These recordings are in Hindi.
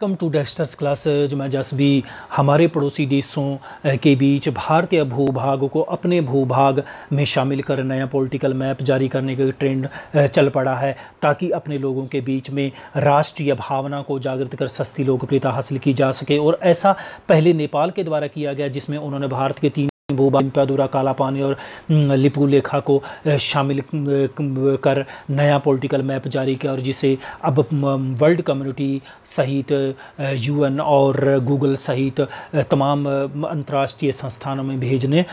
कम टू डेस्टर्स क्लासेज मैं भी हमारे पड़ोसी देशों के बीच भारतीय भूभाग को अपने भूभाग में शामिल कर नया पॉलिटिकल मैप जारी करने का ट्रेंड चल पड़ा है ताकि अपने लोगों के बीच में राष्ट्रीय भावना को जागृत कर सस्ती लोकप्रियता हासिल की जा सके और ऐसा पहले नेपाल के द्वारा किया गया जिसमें उन्होंने भारत के तीन अधूरा काला पानी और हम्म, लिपू लेखा को शामिल कर नया पॉलिटिकल मैप जारी किया और जिसे अब वर्ल्ड कम्युनिटी सहित यूएन और गूगल सहित तमाम अंतर्राष्ट्रीय संस्थानों में भेजने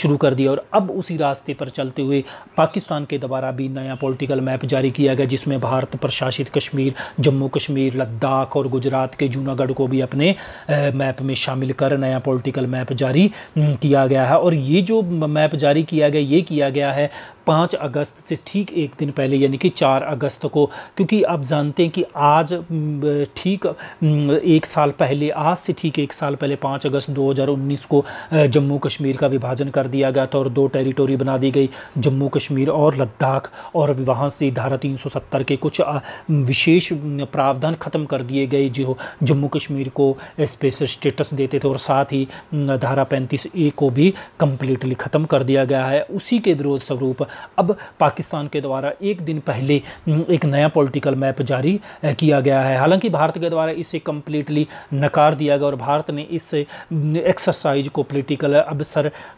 शुरू कर दिया और अब उसी रास्ते पर चलते हुए पाकिस्तान के द्वारा भी नया पॉलिटिकल मैप जारी किया गया जिसमें भारत प्रशासित कश्मीर जम्मू कश्मीर लद्दाख और गुजरात के जूनागढ़ को भी अपने मैप में शामिल कर नया पॉलिटिकल मैप जारी हम्म, किया गया है है और ये जो मैप जारी किया गया ये किया गया है पाँच अगस्त से ठीक एक दिन पहले यानी कि चार अगस्त को क्योंकि आप जानते हैं कि आज ठीक एक साल पहले आज से ठीक एक साल पहले पाँच अगस्त 2019 को जम्मू कश्मीर का विभाजन कर दिया गया था और दो टेरिटोरी बना दी गई जम्मू कश्मीर और लद्दाख और वहाँ से धारा 370 के कुछ विशेष प्रावधान ख़त्म कर दिए गए जो जम्मू कश्मीर को स्पेशल स्टेटस देते थे और साथ ही धारा पैंतीस ए को भी कम्प्लीटली ख़त्म कर दिया गया है उसी के विरोध स्वरूप अब पाकिस्तान के द्वारा एक दिन पहले एक नया पॉलिटिकल मैप जारी किया गया है हालांकि भारत के द्वारा इसे कम्प्लीटली नकार दिया गया और भारत ने इस एक्सरसाइज को पोलिटिकल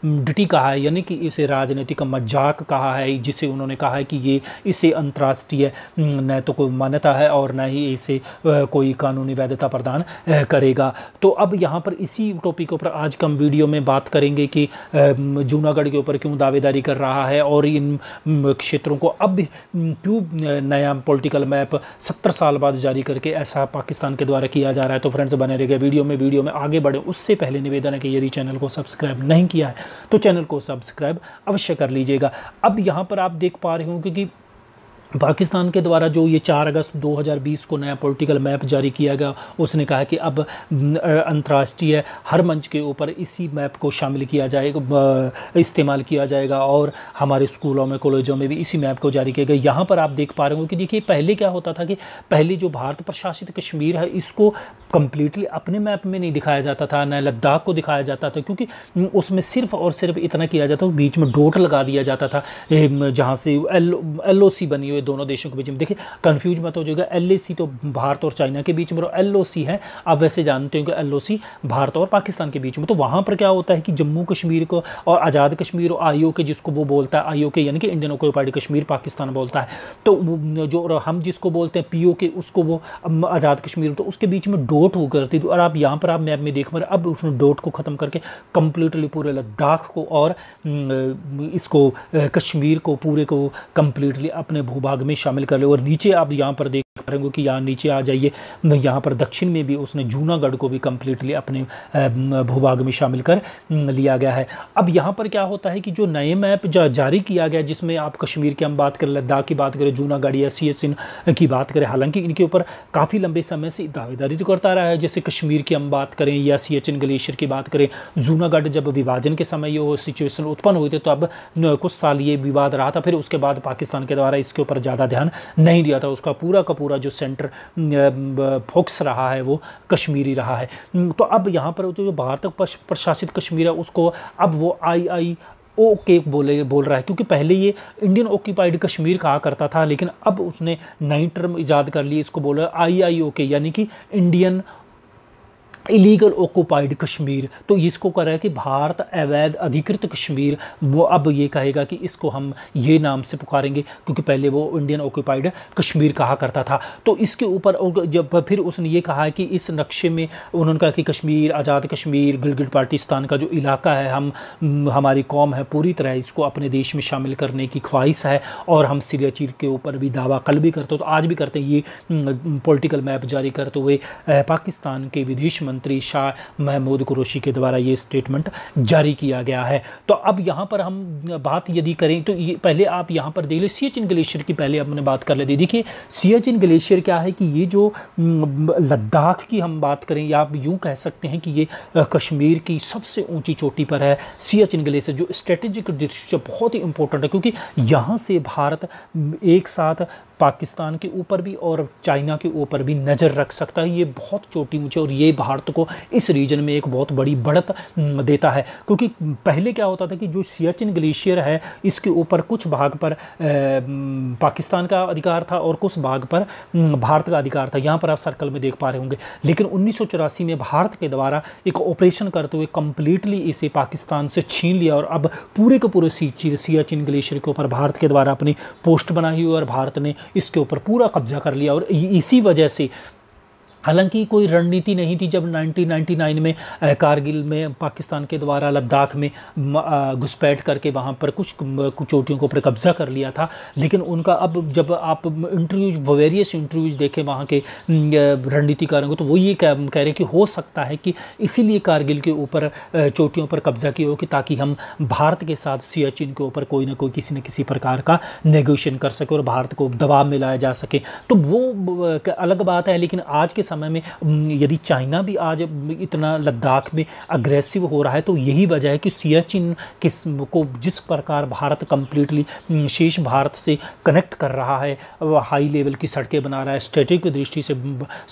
डिटी कहा है यानी कि इसे राजनीतिक मजाक कहा है जिसे उन्होंने कहा है कि ये इसे अंतर्राष्ट्रीय न तो कोई मान्यता है और न ही इसे कोई कानूनी वैधता प्रदान करेगा तो अब यहाँ पर इसी टॉपिक के ऊपर आज कम वीडियो में बात करेंगे कि जूनागढ़ के ऊपर क्यों दावेदारी कर रहा है और ये इन क्षेत्रों को अब क्यों नया पॉलिटिकल मैप सत्तर साल बाद जारी करके ऐसा पाकिस्तान के द्वारा किया जा रहा है तो फ्रेंड्स बने रहेगा वीडियो में वीडियो में आगे बढ़े उससे पहले निवेदन है कि यदि चैनल को सब्सक्राइब नहीं किया है तो चैनल को सब्सक्राइब अवश्य कर लीजिएगा अब यहाँ पर आप देख पा रहे हो क्योंकि पाकिस्तान के द्वारा जो ये 4 अगस्त 2020 को नया पॉलिटिकल मैप जारी किया गया उसने कहा कि अब अंतर्राष्ट्रीय हर मंच के ऊपर इसी मैप को शामिल किया जाएगा इस्तेमाल किया जाएगा और हमारे स्कूलों में कॉलेजों में भी इसी मैप को जारी किया गया यहाँ पर आप देख पा रहे हो कि देखिए पहले क्या होता था कि पहले जो भारत प्रशासित कश्मीर है इसको कम्प्लीटली अपने मैप में नहीं दिखाया जाता था न लद्दाख को दिखाया जाता था क्योंकि उसमें सिर्फ और सिर्फ इतना किया जाता बीच में डोट लगा दिया जाता था जहाँ से एल एल बनी हुई दोनों देशों के बीच में देखिए कंफ्यूज मत हो जाएगा एल तो भारत और चाइना के बीच में और एल है आप वैसे जानते हो कि एल भारत और पाकिस्तान के बीच में तो वहाँ पर क्या होता है कि जम्मू कश्मीर को और आज़ाद कश्मीर और आई के जिसको वो बोलता है आई के यानी कि इंडियन ऑक्यूपाइड कश्मीर पाकिस्तान बोलता है तो जो हम जिसको बोलते हैं पी के उसको वो आज़ाद कश्मीर तो उसके बीच में डोट हो करती थी और आप यहाँ पर आप मैप में देख पा अब उसने डोट को ख़त्म करके कम्प्लीटली पूरे लद्दाख को और इसको कश्मीर को पूरे को कम्प्लीटली अपने भूभाग भाग में शामिल कर लो और नीचे आप यहाँ पर देख पाएंगे कि यहाँ नीचे आ जाइए यहाँ पर दक्षिण में भी उसने जूनागढ़ को भी कम्प्लीटली अपने भूभाग में शामिल कर लिया गया है अब यहाँ पर क्या होता है कि जो नए मैप जा, जारी किया गया जिसमें आप कश्मीर की हम बात करें लद्दाख की बात करें जूनागढ़ या सी की बात करें हालांकि इनके ऊपर काफ़ी लंबे समय से दावेदारी तो करता रहा है जैसे कश्मीर की हम बात करें या सी ग्लेशियर की बात करें जूनागढ़ जब विभाजन के समय ये सिचुएशन उत्पन्न हुई थी तो अब कुछ साल ये विवाद रहा था फिर उसके बाद पाकिस्तान के द्वारा इसके ऊपर ज़्यादा ध्यान नहीं दिया था उसका पूरा का पूरा पूरा जो सेंटर फोक्स रहा है वो कश्मीरी रहा है तो अब यहाँ पर जो बाहर तक प्रशासित कश्मीर है उसको अब वो आई आई ओ के बोले बोल रहा है क्योंकि पहले ये इंडियन ऑक्यूपाइड कश्मीर कहा करता था लेकिन अब उसने नई टर्म ईजाद कर ली इसको बोला आई आई ओ के यानी कि इंडियन इलीगल ऑक्यूपाइड कश्मीर तो इसको कह रहा है कि भारत अवैध अधिकृत कश्मीर वो अब ये कहेगा कि इसको हम ये नाम से पुकारेंगे क्योंकि पहले वो इंडियन ऑक्यूपाइड कश्मीर कहा करता था तो इसके ऊपर जब फिर उसने ये कहा है कि इस नक्शे में उन्होंने कहा कि कश्मीर आज़ाद कश्मीर गिलगिट पार्टिस्तान का जो इलाका है हम हमारी कौम है पूरी तरह इसको अपने देश में शामिल करने की ख्वाहिश है और हम सीरिया चीर के ऊपर भी दावा कल भी करते तो आज भी करते हैं ये पोलिटिकल हम्म, मैप जारी करते हुए पाकिस्तान के विदेश मंत्री शाह महमूद कुरोशी के द्वारा ये स्टेटमेंट जारी किया गया है तो अब यहाँ पर हम बात यदि करें तो ये पहले आप यहाँ पर देख लें सियाचिन ग्लेशियर की पहले हमने बात कर ली देखिए सियाचिन ग्लेशियर क्या है कि ये जो लद्दाख की हम बात करें या आप यूँ कह सकते हैं कि ये कश्मीर की सबसे ऊँची चोटी पर है सियाचिन ग्लेशियर जो स्ट्रेटेजिक दृष्टि से बहुत ही इंपॉर्टेंट है क्योंकि यहाँ से भारत एक साथ पाकिस्तान के ऊपर भी और चाइना के ऊपर भी नज़र रख सकता है ये बहुत चोटी ऊँचे और ये भारत को इस रीजन में एक बहुत बड़ी बढ़त देता है क्योंकि पहले क्या होता था कि जो सियाचिन ग्लेशियर है इसके ऊपर कुछ भाग पर पाकिस्तान का अधिकार था और कुछ भाग पर भारत का अधिकार था यहाँ पर आप सर्कल में देख पा रहे होंगे लेकिन उन्नीस में भारत के द्वारा एक ऑपरेशन करते हुए कम्प्लीटली इसे पाकिस्तान से छीन लिया और अब पूरे के पूरे सियाचिन ग्लेशियर के ऊपर भारत के द्वारा अपनी पोस्ट बनाई हुई और भारत ने इसके ऊपर पूरा कब्जा कर लिया और इसी वजह से हालांकि कोई रणनीति नहीं थी जब 1999 में कारगिल में पाकिस्तान के द्वारा लद्दाख में घुसपैठ करके वहाँ पर कुछ चोटियों को पर कब्ज़ा कर लिया था लेकिन उनका अब जब आप इंटरव्यूज वेरियस इंटरव्यूज देखें वहाँ के रणनीतिकारों को तो वो ये कह रहे हैं कि हो सकता है कि इसीलिए कारगिल के ऊपर चोटियों पर कब्ज़ा किया हो कि ताकि हम भारत के साथ सियाचिन के ऊपर कोई ना कोई किसी न किसी प्रकार का नेगोशिएशन कर सके और भारत को दबाव में लाया जा सके तो वो अलग बात है लेकिन आज के समय में यदि चाइना भी आज इतना लद्दाख में अग्रेसिव हो रहा है तो यही वजह है कि सियाचिन किस को जिस प्रकार भारत कम्प्लीटली शेष भारत से कनेक्ट कर रहा है हाई लेवल की सड़कें बना रहा है स्ट्रेटिक दृष्टि से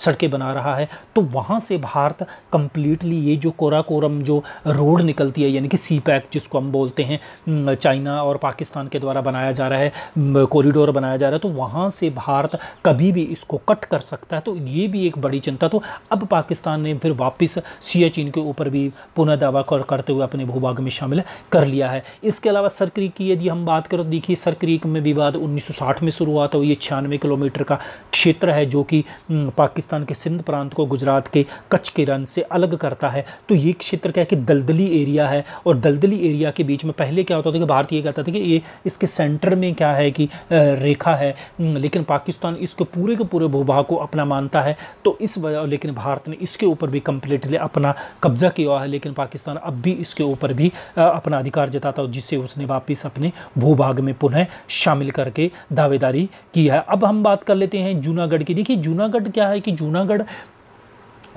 सड़कें बना रहा है तो वहाँ से भारत कम्प्लीटली ये जो कोराकोरम जो रोड निकलती है यानी कि सी पैक जिसको हम बोलते हैं चाइना और पाकिस्तान के द्वारा बनाया जा रहा है कॉरिडोर बनाया जा रहा है तो वहाँ से भारत कभी भी इसको कट कर सकता है तो ये भी एक बड़ा बड़ी चिंता तो अब पाकिस्तान ने फिर वापस सियाचिन के ऊपर भी पुनः दावा कर, करते हुए अपने भूभाग में शामिल कर लिया है इसके अलावा सरक्रीक की यदि हम बात करें देखिए सरक्रीक में विवाद 1960 में शुरू हुआ था ये छियानवे किलोमीटर का क्षेत्र है जो कि हम्म, पाकिस्तान के सिंध प्रांत को गुजरात के कच्छ के रन से अलग करता है तो ये क्षेत्र क्या है कि दलदली एरिया है और दलदली एरिया के बीच में पहले क्या होता था कि भारत ये कहता था कि ये इसके सेंटर में क्या है कि रेखा है हम्म, लेकिन पाकिस्तान इसके पूरे के पूरे भूभाग को अपना मानता है तो इस वजह लेकिन भारत ने इसके ऊपर भी कम्प्लीटली अपना कब्जा किया है लेकिन पाकिस्तान अब भी इसके ऊपर भी अपना अधिकार जताता है जिससे उसने वापस अपने भूभाग में पुनः शामिल करके दावेदारी की है अब हम बात कर लेते हैं जूनागढ़ की देखिए जूनागढ़ क्या है कि जूनागढ़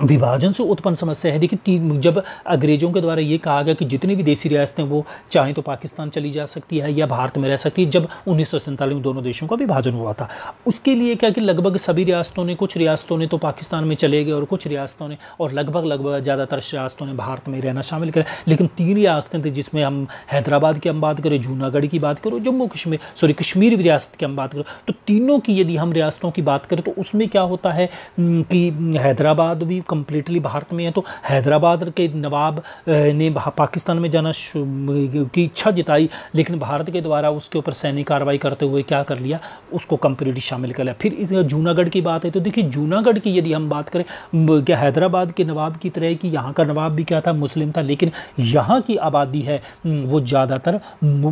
विभाजन से उत्पन्न समस्या है देखिए तीन जब अंग्रेजों के द्वारा ये कहा गया कि जितनी भी देसी रियासतें वो चाहे तो पाकिस्तान चली जा सकती है या भारत में रह सकती है जब उन्नीस में दोनों देशों का विभाजन हुआ था उसके लिए क्या कि लगभग सभी रियासतों ने कुछ रियासतों ने तो पाकिस्तान में चले गए और कुछ रियासतों ने और लगभग लगभग ज़्यादातर रियासतों ने भारत में रहना शामिल किया लेकिन तीन रियासतें थी जिसमें हम हैदराबाद की हम बात करें जूनागढ़ की बात करें जम्मू कश्मीर सॉरी कश्मीर रियासत की हम बात करें तो तीनों की यदि हम रियासतों की बात करें तो उसमें क्या होता है कि हैदराबाद भी कम्प्लीटली भारत में है तो हैदराबाद के नवाब ने पाकिस्तान में जाना की इच्छा जताई लेकिन भारत के द्वारा उसके ऊपर सैनिक कार्रवाई करते हुए क्या कर लिया उसको कम्प्लीटली शामिल कर लिया फिर इस जूनागढ़ की बात है तो देखिए जूनागढ़ की यदि हम बात करें क्या हैदराबाद के नवाब की तरह कि यहाँ का नवाब भी क्या था मुस्लिम था लेकिन यहाँ की आबादी है वो ज़्यादातर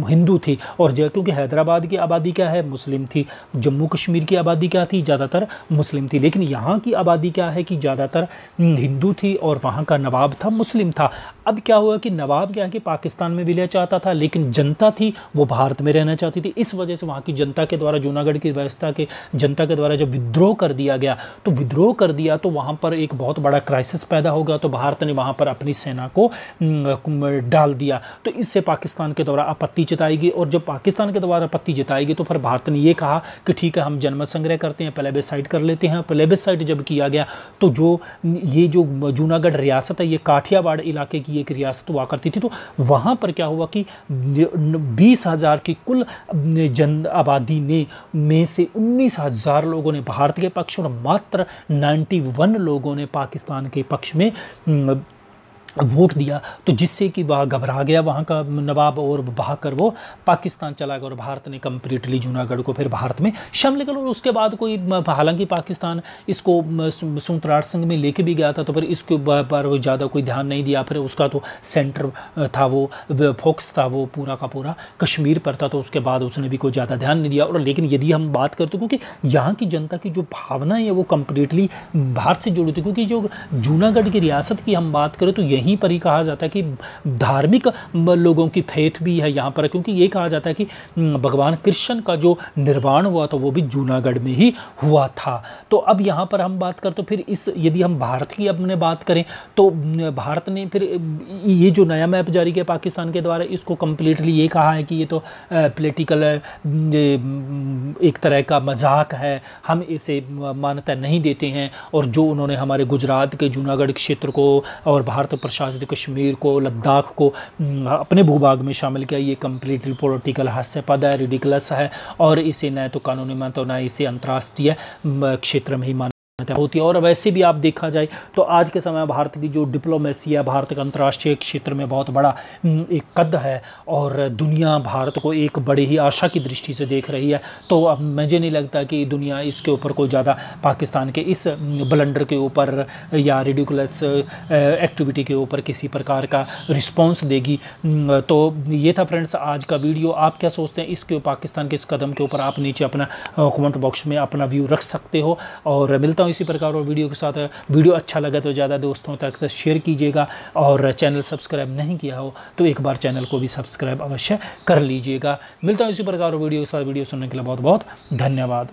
हिंदू थी और क्योंकि हैदराबाद की आबादी क्या है मुस्लिम थी जम्मू कश्मीर की आबादी क्या थी ज़्यादातर मुस्लिम थी लेकिन यहाँ की आबादी क्या है कि ज़्यादातर हम्म, हिंदू थी और वहाँ का नवाब था मुस्लिम था अब क्या हुआ कि नवाब क्या कि पाकिस्तान में भी ले चाहता था लेकिन जनता थी वो भारत में रहना चाहती थी इस वजह से वहाँ की जनता के द्वारा जूनागढ़ की व्यवस्था के जनता के द्वारा जब विद्रोह कर दिया गया तो विद्रोह कर दिया तो वहाँ पर एक बहुत बड़ा क्राइसिस पैदा हो गया तो भारत ने वहाँ पर अपनी सेना को हम्म, डाल दिया तो इससे पाकिस्तान के द्वारा आपत्ति जताएगी और जब पाकिस्तान के द्वारा आपत्ति जताएगी तो फिर भारत ने ये कहा कि ठीक है हम जन्म संग्रह करते हैं बेसाइड कर लेते हैं बेसाइड जब किया गया तो जो ये जो जूनागढ़ रियासत है ये काठियावाड़ इलाके की एक रियासत हुआ करती थी तो वहाँ पर क्या हुआ कि बीस हज़ार की कुल जन आबादी ने में से उन्नीस हज़ार लोगों ने भारत के पक्ष और मात्र नाइन्टी वन लोगों ने पाकिस्तान के पक्ष में वोट दिया तो जिससे कि वह घबरा गया वहाँ का नवाब और कर वो पाकिस्तान चला गया और भारत ने कम्प्लीटली जूनागढ़ को फिर भारत में शामिल कर और उसके बाद कोई हालांकि पाकिस्तान इसको सुंतराट सिंह में लेके भी गया था तो फिर इसके पर ज़्यादा कोई ध्यान नहीं दिया फिर उसका तो सेंटर था वो फोक्स था वो पूरा का पूरा कश्मीर पर था तो उसके बाद उसने भी कोई ज़्यादा ध्यान नहीं दिया और लेकिन यदि हम बात करते क्योंकि यहाँ की जनता की जो भावनाएँ है वो कम्प्लीटली भारत से जुड़ी थी क्योंकि जो जूनागढ़ की रियासत की हम बात करें तो यही यहीं पर ही कहा जाता है कि धार्मिक लोगों की फेथ भी है यहाँ पर क्योंकि ये कहा जाता है कि हम्म, भगवान कृष्ण का जो निर्वाण हुआ था वो भी जूनागढ़ में ही हुआ था तो अब यहाँ पर हम बात करते फिर इस यदि हम भारत की अपने बात करें तो हम्म, भारत ने फिर ये जो नया मैप जारी किया पाकिस्तान के द्वारा इसको कम्प्लीटली ये कहा है कि ये तो पोलिटिकल एक तरह का मजाक है हम इसे मान्यता नहीं देते हैं और जो उन्होंने हमारे गुजरात के जूनागढ़ क्षेत्र को और भारत प्रशासित कश्मीर को लद्दाख को हम्म, अपने भूभाग में शामिल किया ये कम्प्लीटली पोलिटिकल हास्यपद है रिडिकलस है और इसे न तो कानूनी मानता ना इसे अंतर्राष्ट्रीय हम्म, क्षेत्र में ही होती है और वैसे भी आप देखा जाए तो आज के समय भारत की जो डिप्लोमेसी है भारत का अंतर्राष्ट्रीय क्षेत्र में बहुत बड़ा हम्म, एक कद है और दुनिया भारत को एक बड़े ही आशा की दृष्टि से देख रही है तो अब मुझे नहीं लगता कि दुनिया इसके ऊपर कोई ज़्यादा पाकिस्तान के इस हम्म, ब्लंडर के ऊपर या रेडिकुलस एक्टिविटी के ऊपर किसी प्रकार का रिस्पॉन्स देगी हम्म, तो ये था फ्रेंड्स आज का वीडियो आप क्या सोचते हैं इसके पाकिस्तान के इस कदम के ऊपर आप नीचे अपना कमेंट बॉक्स में अपना व्यू रख सकते हो और मिलता हूँ इसी प्रकार और वीडियो के साथ वीडियो अच्छा लगा तो ज़्यादा दोस्तों तक शेयर कीजिएगा और चैनल सब्सक्राइब नहीं किया हो तो एक बार चैनल को भी सब्सक्राइब अवश्य कर लीजिएगा मिलता हूँ इसी प्रकार और वीडियो के साथ वीडियो सुनने के लिए बहुत बहुत धन्यवाद